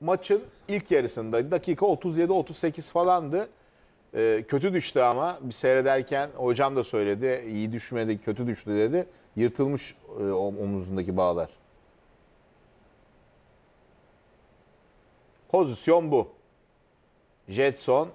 maçın ilk yarısında dakika 37-38 falandı. E, kötü düştü ama bir seyrederken hocam da söyledi. iyi düşmedi, kötü düştü dedi. Yırtılmış e, omuzundaki bağlar. Pozisyon bu. Jetson,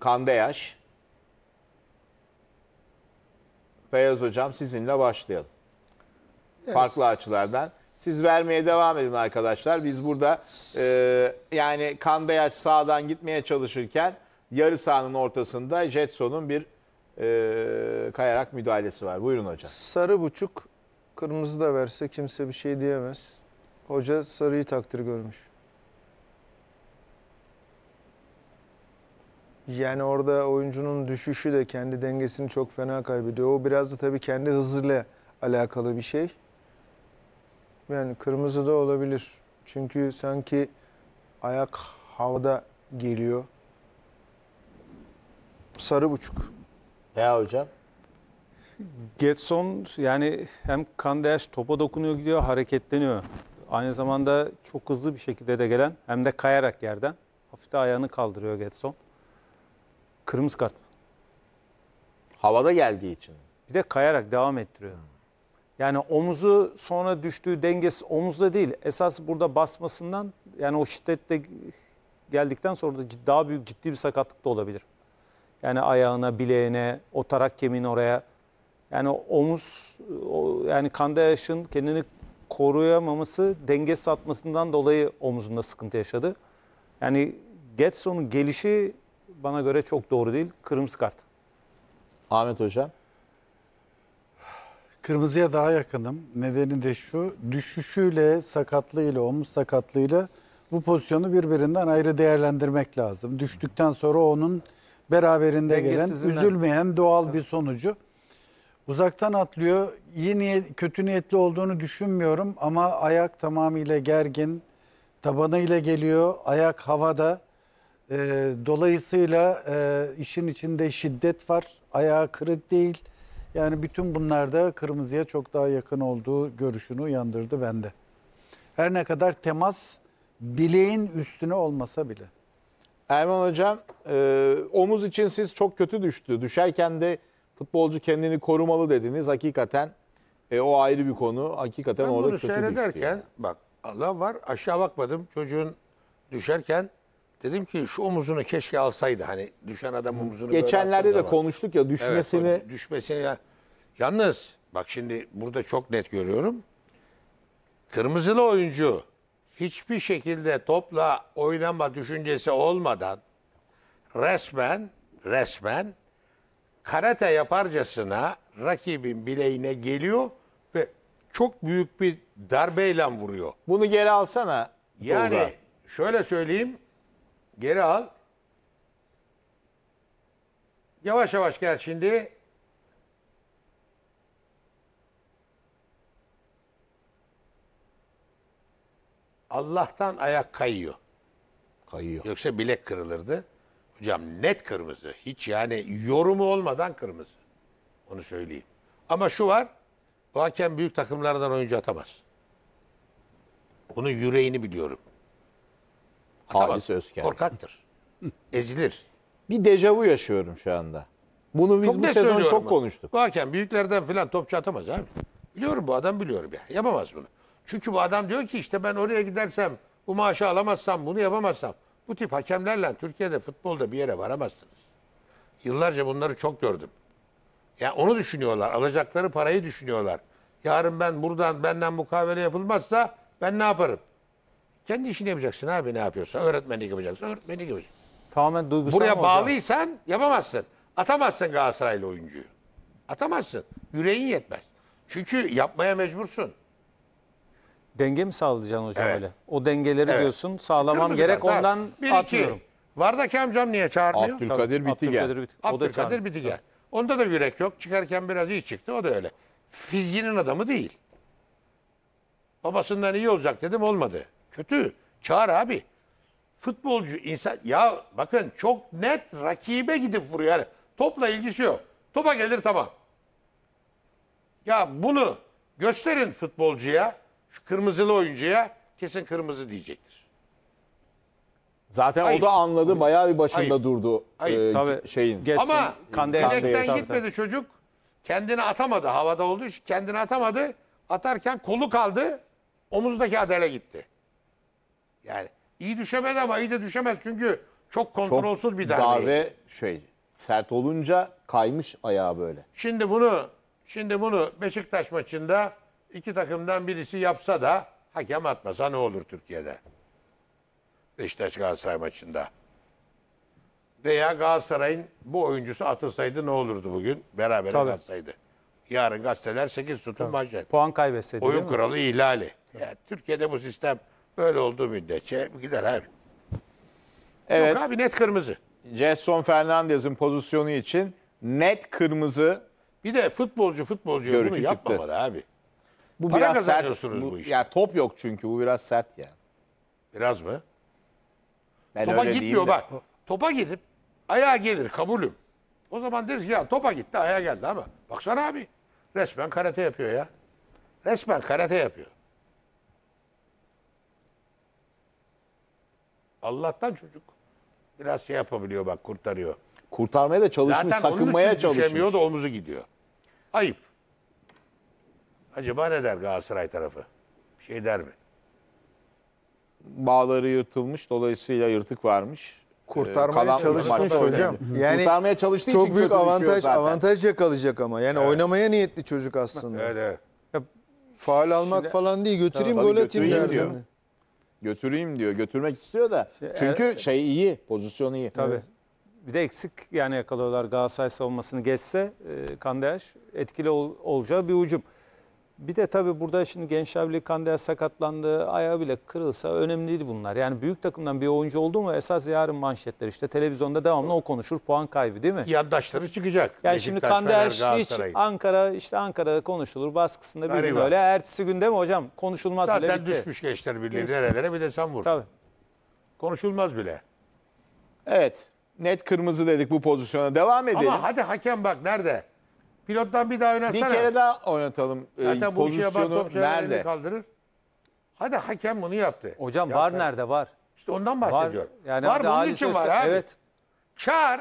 Kandeyaş. Beyaz hocam sizinle başlayalım. Evet. Farklı açılardan. Siz vermeye devam edin arkadaşlar. Biz burada e, yani Kandayaç sağdan gitmeye çalışırken yarı sahanın ortasında Jetson'un bir e, kayarak müdahalesi var. Buyurun hocam. Sarı buçuk kırmızı da verse kimse bir şey diyemez. Hoca sarıyı takdir görmüş. Yani orada oyuncunun düşüşü de kendi dengesini çok fena kaybediyor. O biraz da tabii kendi hızıyla alakalı bir şey. Yani kırmızı da olabilir. Çünkü sanki ayak havada geliyor. Sarı buçuk. Ya hocam? Getson yani hem Kandeş topa dokunuyor gidiyor hareketleniyor. Aynı zamanda çok hızlı bir şekilde de gelen hem de kayarak yerden. Hafif de ayağını kaldırıyor Getson. Kırmızı kart. Havada geldiği için. Bir de kayarak devam ettiriyor. Hmm. Yani omuzu sonra düştüğü dengesi omuzda değil. Esas burada basmasından yani o şiddette geldikten sonra da daha büyük ciddi bir sakatlık da olabilir. Yani ayağına, bileğine, o tarak kemiğin oraya. Yani omuz o, yani kanda yaşın kendini koruyamaması denge satmasından dolayı omuzunda sıkıntı yaşadı. Yani Getson'un gelişi bana göre çok doğru değil. Kırmızı kart. Ahmet Hocam. Kırmızıya daha yakınım. Nedeni de şu. Düşüşüyle, sakatlığıyla, omuz sakatlığıyla bu pozisyonu birbirinden ayrı değerlendirmek lazım. Düştükten sonra onun beraberinde gelen üzülmeyen doğal bir sonucu. Uzaktan atlıyor. İyi niyet, kötü niyetli olduğunu düşünmüyorum ama ayak tamamıyla gergin. Tabanıyla geliyor. Ayak havada. E, dolayısıyla e, işin içinde şiddet var. Ayağı kırık değil yani bütün bunlarda kırmızıya çok daha yakın olduğu görüşünü uyandırdı bende. Her ne kadar temas bileğin üstüne olmasa bile. Erman Hocam, e, omuz için siz çok kötü düştü. Düşerken de futbolcu kendini korumalı dediniz. Hakikaten e, o ayrı bir konu. Hakikaten ben orada kötü düştü. Ben bunu seyrederken, bak Allah var aşağı bakmadım. Çocuğun düşerken Dedim ki şu omuzunu keşke alsaydı hani düşen adam omuzunu Geçenlerde böyle de konuştuk ya düşmesini. Evet, düşmesini ya. Yalnız bak şimdi burada çok net görüyorum. Kırmızılı oyuncu hiçbir şekilde topla oynama düşüncesi olmadan resmen resmen karate yaparcasına rakibin bileğine geliyor ve çok büyük bir darbeyle vuruyor. Bunu geri alsana. Yani Tolga. şöyle söyleyeyim Geri al. Yavaş yavaş gel şimdi. Allah'tan ayak kayıyor. Kayıyor. Yoksa bilek kırılırdı. Hocam net kırmızı. Hiç yani yorumu olmadan kırmızı. Onu söyleyeyim. Ama şu var. O hakem büyük takımlardan oyuncu atamaz. Bunun yüreğini biliyorum. Halis Özker. Korkaktır. Ezilir. Bir dejavu yaşıyorum şu anda. Bunu biz çok bu sezon çok konuştuk. Bu büyüklerden filan topçu atamaz abi. Biliyorum bu adam biliyorum ya. Yapamaz bunu. Çünkü bu adam diyor ki işte ben oraya gidersem bu maaşı alamazsam bunu yapamazsam bu tip hakemlerle Türkiye'de futbolda bir yere varamazsınız. Yıllarca bunları çok gördüm. Ya yani onu düşünüyorlar. Alacakları parayı düşünüyorlar. Yarın ben buradan benden mukavele yapılmazsa ben ne yaparım? Kendi işini yapacaksın abi ne yapıyorsa. Öğretmenlik yapacaksın. Öğretmenlik yapacaksın. Tamamen duygusal Buraya mı hocam? yapamazsın. Atamazsın Galatasaraylı oyuncuyu. Atamazsın. Yüreğin yetmez. Çünkü yapmaya mecbursun. Denge mi sağlayacaksın hocam Evet. öyle? O dengeleri Evet. diyorsun sağlamam Kırmızı gerek kart, ondan Bir, iki. atmıyorum. Vardaki amcam niye çağırmıyor? Abdül- Abdülkadir Bitigen. Abdülkadir Bitigen. O da Abdülkadir çağırdı. Bidiger. Onda da yürek yok. Çıkarken biraz iyi çıktı. O da öyle. Fizyinin adamı değil. Babasından iyi olacak dedim olmadı kötü. Çağır abi. Futbolcu insan ya bakın çok net rakibe gidip vuruyor. Yani topla ilgisi yok. Topa gelir tamam. Ya bunu gösterin futbolcuya, şu kırmızılı oyuncuya kesin kırmızı diyecektir. Zaten Ayıp. o da anladı. Bayağı bir başında Ayıp. durdu Ayıp. e, Tabii. şeyin. Geçsin, Ama kandeye- Kandeye- bilekten tabii, gitmedi çocuk. Kendini atamadı. Havada olduğu için kendini atamadı. Atarken kolu kaldı. Omuzdaki adele gitti. Yani iyi düşemez ama iyi de düşemez çünkü çok kontrolsüz bir darbe. Darbe şey sert olunca kaymış ayağı böyle. Şimdi bunu şimdi bunu Beşiktaş maçında iki takımdan birisi yapsa da hakem atmasa ne olur Türkiye'de? Beşiktaş Galatasaray maçında. Veya Galatasaray'ın bu oyuncusu atılsaydı ne olurdu bugün? Beraber atsaydı. Yarın gazeteler 8 sütun manşet. Puan kaybetseydi Oyun kuralı ihlali. Yani Türkiye'de bu sistem Böyle olduğu müddetçe gider abi. Evet. Yok abi net kırmızı. Jason Fernandez'in pozisyonu için net kırmızı Bir de futbolcu futbolcu bunu Görücü çıktı. yapmamalı abi. bu Para biraz sert. kazanıyorsunuz bu işte. Ya top yok çünkü bu biraz sert ya. Biraz mı? Ben topa öyle gitmiyor de. bak. Topa gidip ayağa gelir kabulüm. O zaman deriz ki, ya topa gitti ayağa geldi ama. Baksana abi. Resmen karate yapıyor ya. Resmen karate yapıyor. Allah'tan çocuk. Biraz şey yapabiliyor bak kurtarıyor. Kurtarmaya da çalışmış, Zaten sakınmaya onun için şey çalışmış. düşemiyor da omuzu gidiyor. Ayıp. Acaba ne der Galatasaray tarafı? Bir şey der mi? Bağları yırtılmış, dolayısıyla yırtık varmış. Ee, Kurtarmaya Kalan çalışmış hocam. Yani Kurtarmaya çalıştığı için çok büyük şey avantaj zaten. avantaj yakalayacak ama. Yani oynamaya niyetli çocuk aslında. Öyle. Faal almak falan değil götüreyim Tabii gol atayım diyor götüreyim diyor. Götürmek istiyor da. Şey, e, Çünkü e, şey iyi, pozisyonu iyi. Tabii. Bir de eksik yani yakalıyorlar Galatasaray savunmasını geçse e, Kandeyaş etkili ol, olacağı bir ucum. Bir de tabii burada şimdi genç Birliği Kandaya sakatlandı, ayağı bile kırılsa önemli değil bunlar. Yani büyük takımdan bir oyuncu oldu mu esas yarın manşetler işte televizyonda devamlı o konuşur puan kaybı değil mi? Yandaşları çıkacak. Yani şimdi Beşiktaş, Kandaya hiç Ankara işte Ankara'da konuşulur baskısında bir gün öyle. Ertesi günde mi hocam konuşulmaz bile Zaten düşmüş Gençler Birliği nerelere bir de sen vur. Tabii. Konuşulmaz bile. Evet. Net kırmızı dedik bu pozisyona. Devam edelim. Ama hadi hakem bak nerede? Pilottan bir daha Bir oynasana. kere daha oynatalım. E, Zaten bu işe yapan pozisyonu nerede? kaldırır. Hadi hakem bunu yaptı. Hocam var nerede var? İşte ondan Var. bahsediyorum. Yani var hadi bunun için var abi. Evet. Çağır,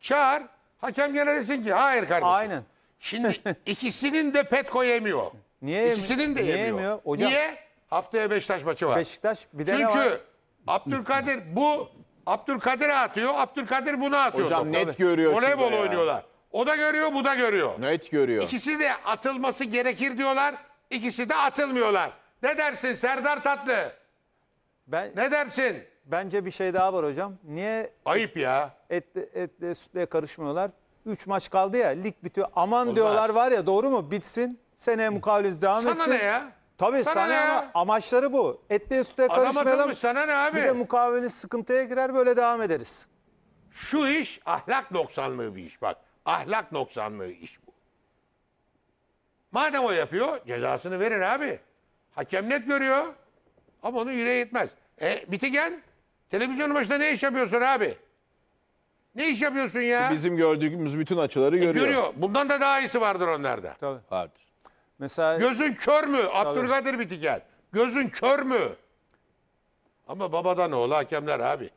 çağır. Hakem gene desin ki hayır kardeşim. Aynen. Şimdi ikisinin de Petko yemiyor. Niye yemi- İkisinin de niye yemiyor. Hocam- Niye? Haftaya Beşiktaş maçı var. Beşiktaş bir de ne var? Çünkü Abdülkadir bu Abdülkadir'e atıyor. Abdülkadir bunu atıyor. Hocam net görüyor şimdi Voleybol oynuyorlar. O da görüyor, bu da görüyor. Net görüyor. İkisi de atılması gerekir diyorlar. ikisi de atılmıyorlar. Ne dersin Serdar Tatlı? Ben Ne dersin? bence bir şey daha var hocam. Niye Ayıp ya. Et et sütle karışmıyorlar? Üç maç kaldı ya lig bitiyor. Aman diyorlar var ya doğru mu? Bitsin. Seneye mukaveliz devam etsin. Sana ne ya? Tabii Sana sana, ne ya? amaçları bu. Etliye sütle Adam karışmayalım. sana ne abi? Bir de mukaveliz sıkıntıya girer böyle devam ederiz. Şu iş ahlak noksanlığı bir iş bak. Ahlak noksanlığı iş bu. Madem o yapıyor cezasını verin abi. Hakem net görüyor. Ama onun yüreği yetmez. E bitigen televizyonun başında ne iş yapıyorsun abi? Ne iş yapıyorsun ya? Bizim gördüğümüz bütün açıları e, görüyor. E, görüyor. Bundan da daha iyisi vardır onlarda. Tabii. Vardır. Mesela Gözün kör mü? Abdülkadir Bitigen. Gözün kör mü? Ama babadan oğlu hakemler abi.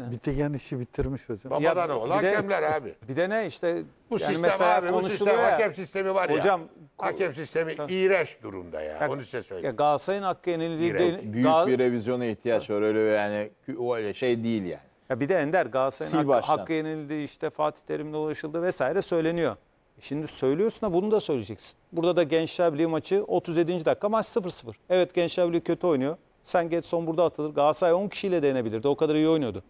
Evet. Bitigen işi bitirmiş hocam. Babadan Ya, oğul bir de- hakemler abi. Bir de ne işte Bu yani sistem mesela abi, bu konuşuluyor sistem ya. hakem sistemi var ya. Hocam, hakem sistemi iğrenç durumda ya. Onu size Ya söyleyeyim. Galatasaray'ın hakkı yenildiği değil. Büyük Gal- bir revizyona ihtiyaç var. Öyle yani o öyle şey değil yani. Ya bir de Ender Sil Galatasaray'ın hakkı, hakkı yenildi işte Fatih Terim'le uğraşıldı vesaire söyleniyor. Şimdi söylüyorsun da bunu da söyleyeceksin. Burada da Gençler Birliği maçı 37. dakika maç 0-0. Evet Gençler Birliği kötü oynuyor. Sen geç son burada atılır. Galatasaray 10 kişiyle denebilirdi. O kadar iyi oynuyordu.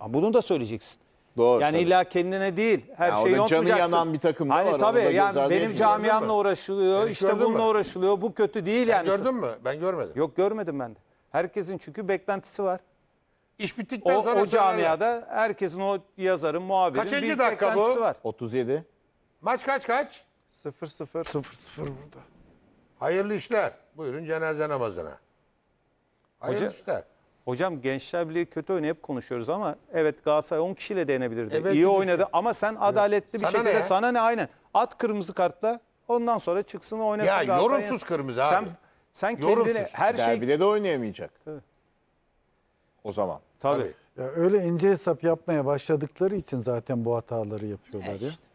Ama Bunu da söyleyeceksin. Doğru. Yani tabii. illa kendine değil. Her Ya şeyi da canı yanan bir takım da hani var, tabii yani benim etmiyorum. camiamla uğraşılıyor. Sen işte gördün bununla mü? uğraşılıyor. Bu kötü değil yani. Gördün mü? Ben görmedim. Yok görmedim ben de. Herkesin çünkü beklentisi var. İş O, bittikten sonra o söylerler. camiada herkesin o yazarın, muhabirin Kaçıncı bir dakika bu? beklentisi var. 37. Maç kaç kaç? 0-0. 0-0 burada. Hayırlı işler. Buyurun cenaze namazına. Hayırlı Hoca- işler. Hocam Gençler Birliği kötü oyunu hep konuşuyoruz ama evet Galatasaray 10 kişiyle denebilirdi. Evet, İyi oynadı işte. ama sen adaletli evet. bir sana şekilde ne? sana ne aynen. At kırmızı kartla ondan sonra çıksın oynasın. Ya yorumsuz kırmızı abi. Sen, sen kendini her Derbide şey... Derbide de oynayamayacak. Tabii. O zaman. Tabii. Tabii. Ya öyle ince hesap yapmaya başladıkları için zaten bu hataları yapıyorlar ya. İşte.